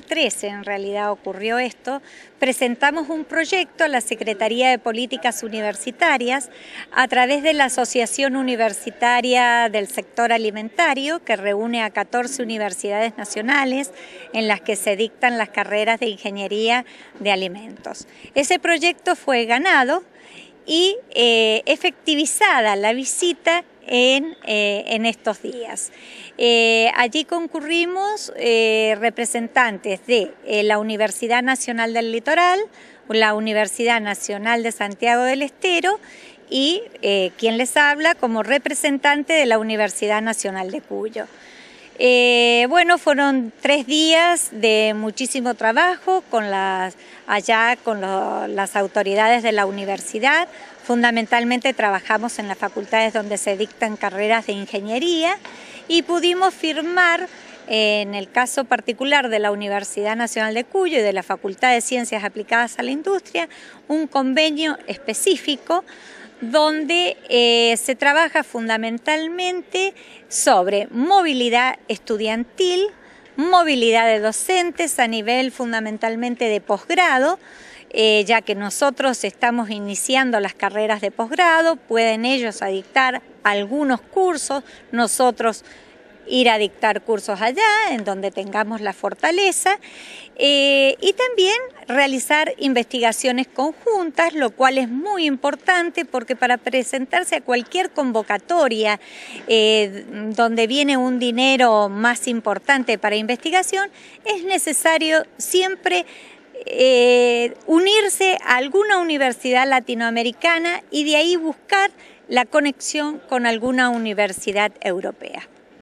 2013 en realidad ocurrió esto, presentamos un proyecto a la Secretaría de Políticas Universitarias a través de la Asociación Universitaria del Sector Alimentario que reúne a 14 universidades nacionales en las que se dictan las carreras de Ingeniería de Alimentos. Ese proyecto fue ganado y eh, efectivizada la visita eh, en, estos días. Eh, allí concurrimos eh, representantes de la Universidad Nacional del Litoral, la Universidad Nacional de Santiago del Estero y quien les habla como representante de la Universidad Nacional de Cuyo. Eh, bueno, fueron tres días de muchísimo trabajo con las, allá con las autoridades de la universidad. Fundamentalmente trabajamos en las facultades donde se dictan carreras de ingeniería y pudimos firmar en el caso particular de la Universidad Nacional de Cuyo y de la Facultad de Ciencias Aplicadas a la Industria, un convenio específico donde eh, se trabaja fundamentalmente sobre movilidad estudiantil, movilidad de docentes a nivel fundamentalmente de posgrado, eh, ya que nosotros estamos iniciando las carreras de posgrado, pueden ellos adictar algunos cursos, nosotros ir a dictar cursos allá, en donde tengamos la fortaleza, eh, y también realizar investigaciones conjuntas, lo cual es muy importante porque para presentarse a cualquier convocatoria eh, donde viene un dinero más importante para investigación, es necesario siempre eh, unirse a alguna universidad latinoamericana y de ahí buscar la conexión con alguna universidad europea.